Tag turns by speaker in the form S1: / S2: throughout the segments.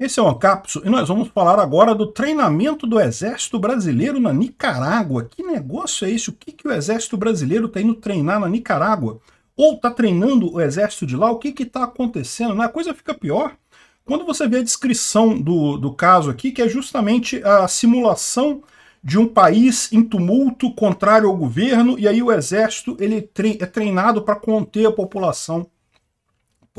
S1: Esse é o Ancapso e nós vamos falar agora do treinamento do Exército Brasileiro na Nicarágua. Que negócio é esse? O que, que o Exército Brasileiro está indo treinar na Nicarágua? Ou está treinando o Exército de lá? O que está acontecendo? A coisa fica pior quando você vê a descrição do, do caso aqui, que é justamente a simulação de um país em tumulto contrário ao governo, e aí o Exército ele é treinado para conter a população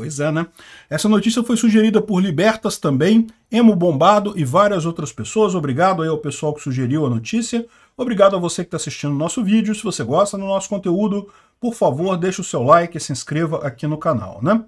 S1: Pois é, né? Essa notícia foi sugerida por Libertas também, Emo Bombado e várias outras pessoas. Obrigado aí ao pessoal que sugeriu a notícia. Obrigado a você que está assistindo o nosso vídeo. Se você gosta do nosso conteúdo, por favor, deixe o seu like e se inscreva aqui no canal, né?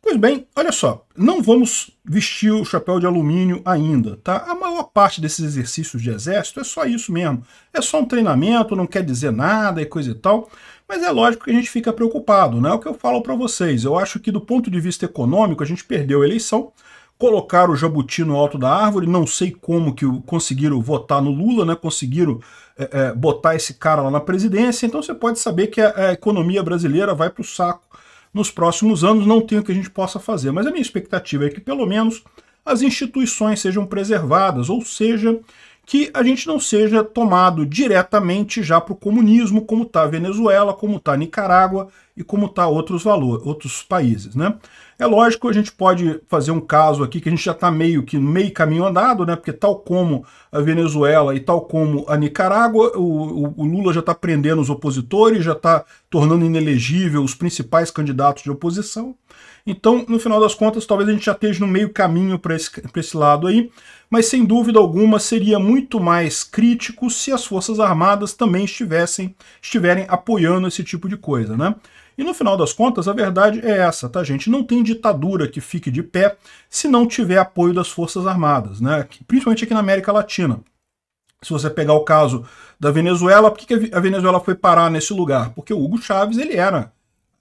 S1: Pois bem, olha só, não vamos vestir o chapéu de alumínio ainda, tá? A maior parte desses exercícios de exército é só isso mesmo. É só um treinamento, não quer dizer nada e coisa e tal. Mas é lógico que a gente fica preocupado, né? É o que eu falo para vocês. Eu acho que do ponto de vista econômico, a gente perdeu a eleição, colocaram o Jabuti no alto da árvore, não sei como que conseguiram votar no Lula, né? conseguiram é, é, botar esse cara lá na presidência, então você pode saber que a, a economia brasileira vai para o saco nos próximos anos, não tem o que a gente possa fazer. Mas a minha expectativa é que, pelo menos, as instituições sejam preservadas, ou seja, que a gente não seja tomado diretamente já para o comunismo, como está a Venezuela, como está a Nicarágua e como está outros valores, outros países. Né? É lógico, a gente pode fazer um caso aqui que a gente já está meio que meio caminho andado, né? porque tal como a Venezuela e tal como a Nicarágua, o, o Lula já está prendendo os opositores, já está tornando inelegível os principais candidatos de oposição. Então, no final das contas, talvez a gente já esteja no meio caminho para esse, esse lado aí, mas sem dúvida alguma seria muito mais crítico se as Forças Armadas também estivessem estiverem apoiando esse tipo de coisa, né? E no final das contas, a verdade é essa, tá gente? Não tem ditadura que fique de pé se não tiver apoio das Forças Armadas, né? Principalmente aqui na América Latina. Se você pegar o caso da Venezuela, por que a Venezuela foi parar nesse lugar? Porque o Hugo Chávez, ele era,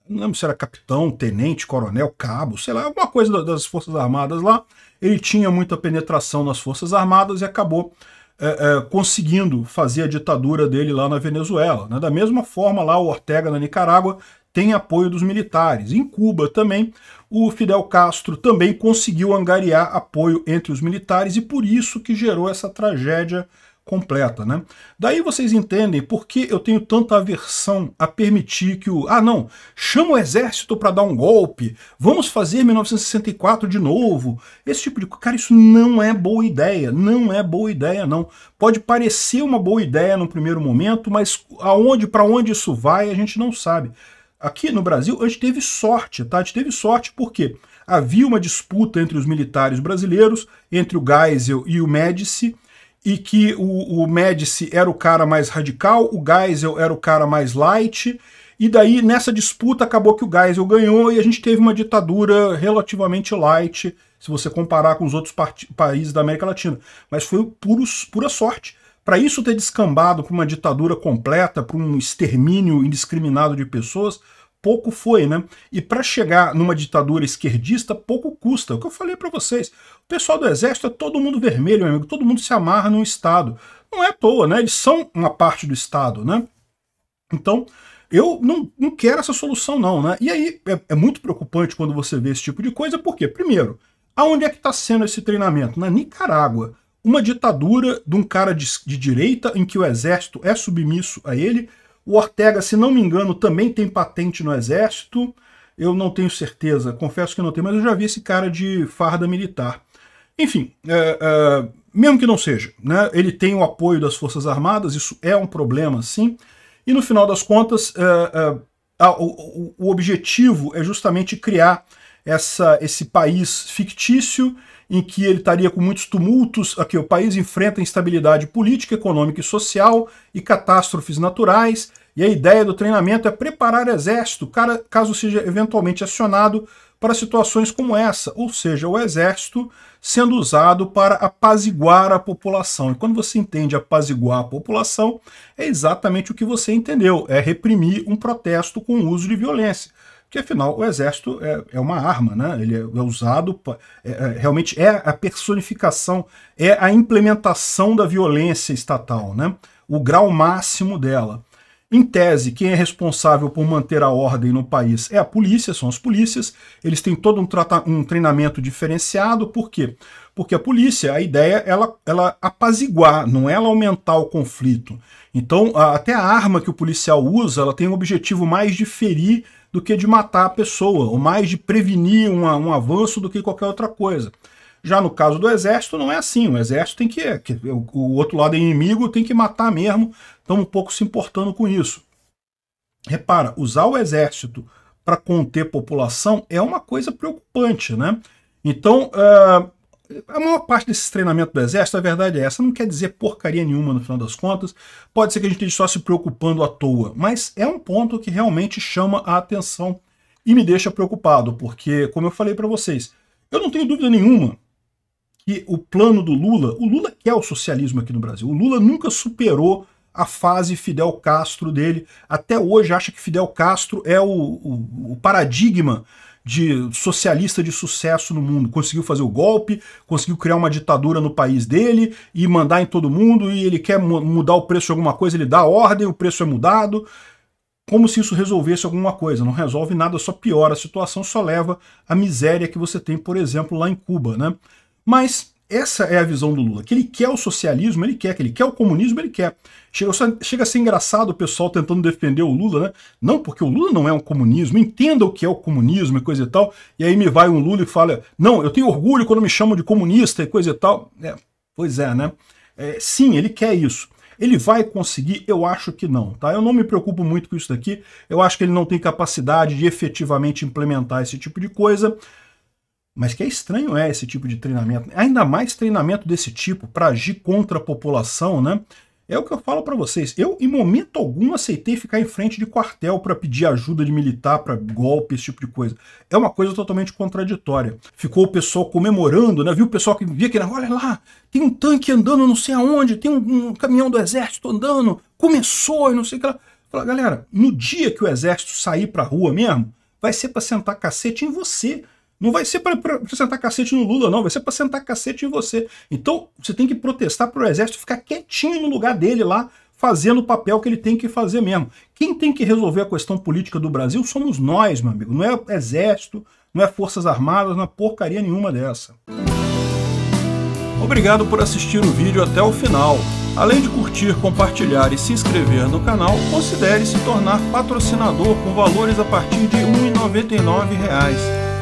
S1: não lembro se era capitão, tenente, coronel, cabo, sei lá, alguma coisa das Forças Armadas lá. Ele tinha muita penetração nas Forças Armadas e acabou é, é, conseguindo fazer a ditadura dele lá na Venezuela. Né? Da mesma forma, lá o Ortega na Nicarágua tem apoio dos militares. Em Cuba também, o Fidel Castro também conseguiu angariar apoio entre os militares e por isso que gerou essa tragédia completa, né? Daí vocês entendem por que eu tenho tanta aversão a permitir que o ah não, chama o exército para dar um golpe, vamos fazer 1964 de novo. Esse tipo de cara, isso não é boa ideia, não é boa ideia não. Pode parecer uma boa ideia no primeiro momento, mas aonde para onde isso vai, a gente não sabe. Aqui no Brasil, a gente teve sorte, tá? A gente teve sorte porque havia uma disputa entre os militares brasileiros, entre o Geisel e o Médici, e que o, o Médici era o cara mais radical, o Geisel era o cara mais light, e daí nessa disputa acabou que o Geisel ganhou e a gente teve uma ditadura relativamente light, se você comparar com os outros países da América Latina. Mas foi puro, pura sorte para isso ter descambado para uma ditadura completa, para um extermínio indiscriminado de pessoas, pouco foi, né? E para chegar numa ditadura esquerdista, pouco custa. É o que eu falei para vocês. O pessoal do Exército é todo mundo vermelho, meu amigo. Todo mundo se amarra no Estado. Não é à toa, né? Eles são uma parte do Estado, né? Então, eu não, não quero essa solução, não, né? E aí é, é muito preocupante quando você vê esse tipo de coisa, porque, primeiro, aonde é que está sendo esse treinamento? Na Nicarágua. Uma ditadura de um cara de, de direita em que o exército é submisso a ele. O Ortega, se não me engano, também tem patente no exército. Eu não tenho certeza, confesso que não tenho, mas eu já vi esse cara de farda militar. Enfim, é, é, mesmo que não seja, né, ele tem o apoio das Forças Armadas, isso é um problema, sim. E no final das contas, é, é o, o objetivo é justamente criar essa, esse país fictício em que ele estaria com muitos tumultos, aqui o país enfrenta instabilidade política, econômica e social e catástrofes naturais, e a ideia do treinamento é preparar o exército, caso seja eventualmente acionado para situações como essa, ou seja, o exército sendo usado para apaziguar a população. E quando você entende apaziguar a população, é exatamente o que você entendeu, é reprimir um protesto com o uso de violência porque afinal o exército é, é uma arma, né? ele é, é usado, é, é, realmente é a personificação, é a implementação da violência estatal, né? o grau máximo dela. Em tese, quem é responsável por manter a ordem no país é a polícia, são as polícias. Eles têm todo um, um treinamento diferenciado, por quê? Porque a polícia, a ideia é ela, ela apaziguar, não é ela aumentar o conflito. Então, a, até a arma que o policial usa, ela tem um objetivo mais de ferir do que de matar a pessoa, ou mais de prevenir um, um avanço do que qualquer outra coisa. Já no caso do exército, não é assim. O exército tem que. que o outro lado é inimigo, tem que matar mesmo. Estão um pouco se importando com isso. Repara, usar o exército para conter população é uma coisa preocupante, né? Então, uh, a maior parte desse treinamento do exército, a verdade é essa, não quer dizer porcaria nenhuma no final das contas. Pode ser que a gente esteja só se preocupando à toa, mas é um ponto que realmente chama a atenção e me deixa preocupado, porque, como eu falei para vocês, eu não tenho dúvida nenhuma que o plano do Lula, o Lula quer é o socialismo aqui no Brasil. O Lula nunca superou a fase Fidel Castro dele. Até hoje acha que Fidel Castro é o, o, o paradigma de socialista de sucesso no mundo. Conseguiu fazer o golpe, conseguiu criar uma ditadura no país dele e mandar em todo mundo, e ele quer mudar o preço de alguma coisa, ele dá ordem, o preço é mudado. Como se isso resolvesse alguma coisa. Não resolve nada, só piora a situação, só leva à miséria que você tem, por exemplo, lá em Cuba. Né? Mas essa é a visão do Lula, que ele quer o socialismo, ele quer, que ele quer o comunismo, ele quer. Chega, chega a ser engraçado o pessoal tentando defender o Lula, né? Não, porque o Lula não é um comunismo, entenda o que é o comunismo e coisa e tal. E aí me vai um Lula e fala, não, eu tenho orgulho quando me chamam de comunista e coisa e tal. É, pois é, né? É, sim, ele quer isso. Ele vai conseguir? Eu acho que não, tá? Eu não me preocupo muito com isso daqui. Eu acho que ele não tem capacidade de efetivamente implementar esse tipo de coisa. Mas que é estranho é esse tipo de treinamento, ainda mais treinamento desse tipo para agir contra a população, né? É o que eu falo para vocês. Eu, em momento algum, aceitei ficar em frente de quartel para pedir ajuda de militar, para golpe, esse tipo de coisa. É uma coisa totalmente contraditória. Ficou o pessoal comemorando, né? Viu o pessoal que via que, olha lá, tem um tanque andando não sei aonde, tem um, um caminhão do exército andando, começou e não sei o que lá. Fala, galera, no dia que o exército sair pra rua mesmo, vai ser para sentar cacete em você não vai ser para sentar cacete no Lula, não. Vai ser para sentar cacete em você. Então, você tem que protestar para o exército ficar quietinho no lugar dele lá, fazendo o papel que ele tem que fazer mesmo. Quem tem que resolver a questão política do Brasil somos nós, meu amigo. Não é exército, não é forças armadas, não é porcaria nenhuma dessa. Obrigado por assistir o vídeo até o final. Além de curtir, compartilhar e se inscrever no canal, considere se tornar patrocinador com valores a partir de R$ 1,99